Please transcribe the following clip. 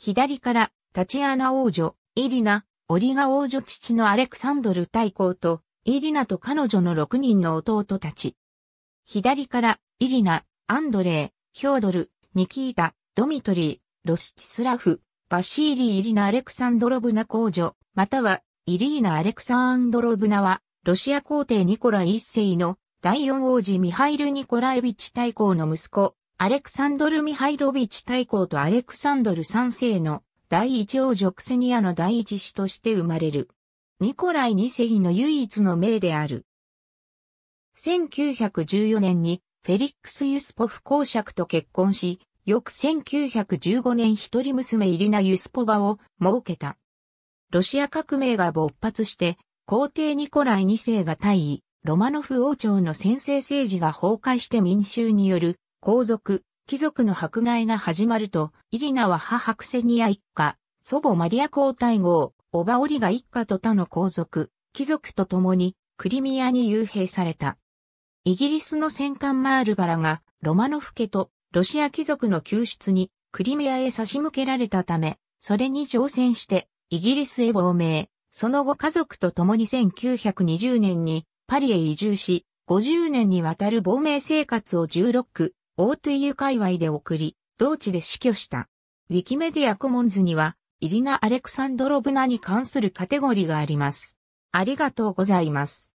左から、タチアナ王女、イリナ、オリガ王女父のアレクサンドル大公と、イリナと彼女の6人の弟たち。左から、イリナ、アンドレイ、ヒョードル、ニキータ、ドミトリー、ロシチスラフ、バシーリー・イリナ・アレクサンドロブナ公女、または、イリーナ・アレクサンドロブナは、ロシア皇帝ニコラ一世の第四王子ミハイル・ニコライビチ大公の息子、アレクサンドル・ミハイロビチ大公とアレクサンドル3世の第一王女クセニアの第一子として生まれる。ニコライ2世の唯一の命である。1914年にフェリックス・ユスポフ公爵と結婚し、翌1915年一人娘イリナ・ユスポバを設けた。ロシア革命が勃発して、皇帝ニコライ2世が退位、ロマノフ王朝の先制政治が崩壊して民衆による皇族、貴族の迫害が始まると、イリナは母クセニア一家、祖母マリア皇太后、オバオリガ一家と他の皇族、貴族と共に、クリミアに幽閉された。イギリスの戦艦マールバラが、ロマノフ家とロシア貴族の救出に、クリミアへ差し向けられたため、それに乗船して、イギリスへ亡命。その後家族と共に1920年にパリへ移住し、50年にわたる亡命生活を16区、オートイユ界隈で送り、同地で死去した。ウィキメディアコモンズには、イリナ・アレクサンドロブナに関するカテゴリーがあります。ありがとうございます。